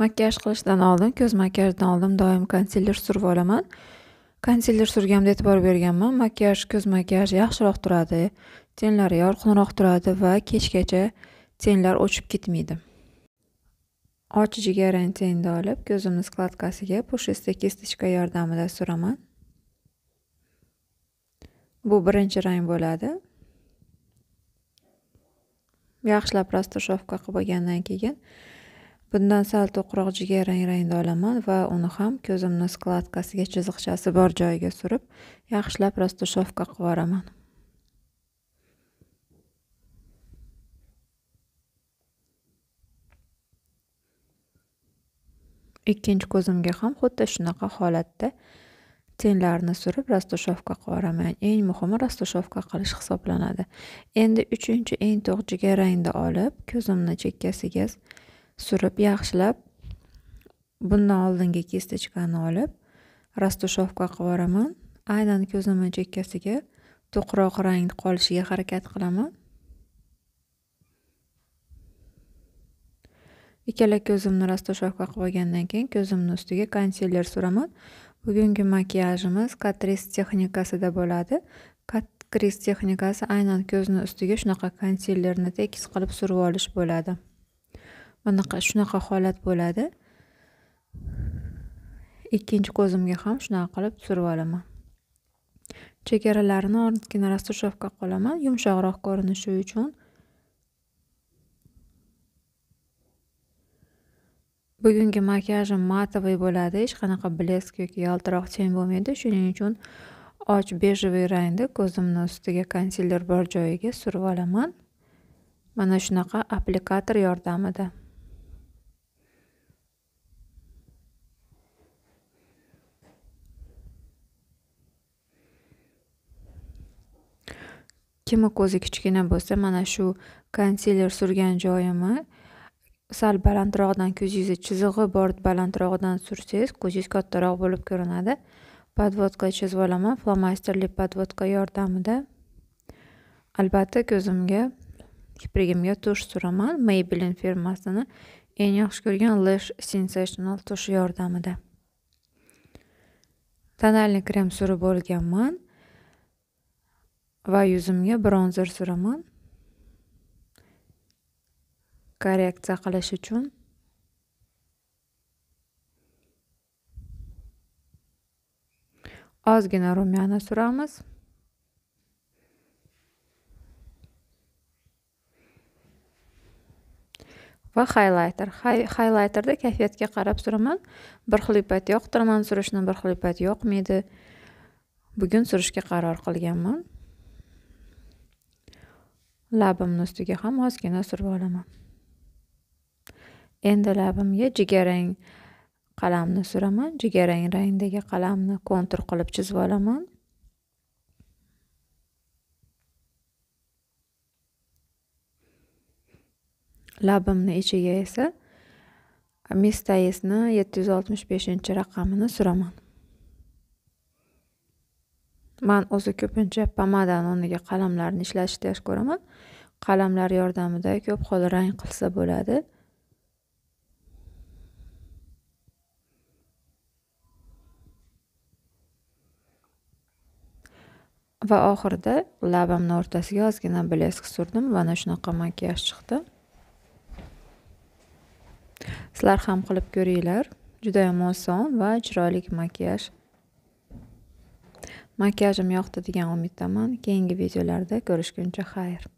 makiyaj qilishdan oldin ko'z makiyajidan oldin doim konsiler surib olaman konsiler surganimda e'tibor berganman makiyaj ko'z makiyaj yaxshiroq turadi tenlari yorqinroq turadi va kechgacha tenlar o'chib ketmaydi och garang tenni olib ko'zimni skladkasiga pushista kistichka yordamida suraman bu birinchi rang bo'ladi yaxshilab rostoshovka qilib olgandan keyin bundan sal to'qroq jigar rang rangda olaman va uni ham ko'zimni skladkasiga chiziqchasi bor joyiga surib yaxshilab rostushovka qilib yuboraman ikkinchi ko'zimga ham xuddi shunaqa holatda tenlarni surib rastushovka qilib yuboraman eng muhimi rastushovka qilish hisoblanadi endi uchinchi eng to'q jigarrangni olib ko'zimni chekkasiga surib yaxshilab bundan oldingi kistочkani olib rastoshovka qilib yuboraman aynan ko'zimni chekkasiga to'qroq rang qolishiga harakat qilaman ikkala ko'zimni rastoshovka qilib olgandan keyin ko'zimni ustiga konsiler suraman bugungi makiyajimiz katris texnikasida bo'ladi katris texnikasi aynan ko'zni ustiga shunaqa konsilerni tekis qilib surib olish bo'ladi bunaqa shunaqa holat bo'ladi ikkinchi ko'zimga ham shunaqa qilib surib olaman chegaralarini ozgina rastushofka qolaman yumshoqroq ko'rinishi uchun bugungi makiyajim matoviy bo'ladi hech qanaqa blesk yoki yaltiroq chang bo'lmaydi shuning uchun och bejevый rangda ko'zimni ustiga konsiler bor joyiga surib olaman mana shunaqa applikator yordamida kimni ko'zi kichkina bo'lsa mana shu konsiler surgan joyimi sal balandroqdan ko'zingizni chizig'i bor balandroqdan sursangiz ko'zingiz kattaroq bo'lib ko'rinadi podvodka chizib olaman flomasterli podvodka yordamida albatta ko'zimga kiprigimga tush suraman maybelline firmasini eng yaxshi ko'rgan lash sensational tush yordamida tonalni krem surib olganman va yuzimga bronzer suraman korreksiya qilish uchun ozgina rumyana suramiz va haylayter Hay haylayterda kayfiyatga qarab suraman bir xil ipat yoqtiraman surishni bir xil ipat yoqmaydi bugun surishga qaror qilganman labimni ustiga ham ozgina surib olaman endi labimga jigarrang qalamni suraman jigarrang rangdagi qalamni kontur qilib chizib olaman labimni ichiga esa mistaisni yetti yuz oltmish beshinchi raqamini suraman man o'zi ko'pincha pomadani o'rniga qalamlarni ishlatishni yaxshi ko'raman qalamlar yordamida ko'p xil rang qilsa bo'ladi va oxirida labimni o'rtasiga ozgina blesk surdim mana shunaqa makiyaj chiqdi sizlar ham qilib ko'ringlar judayam oson va chiroyli makiyaj makiyajim yoqdi degan umiddaman keyingi videolarda ko'rishguncha xayr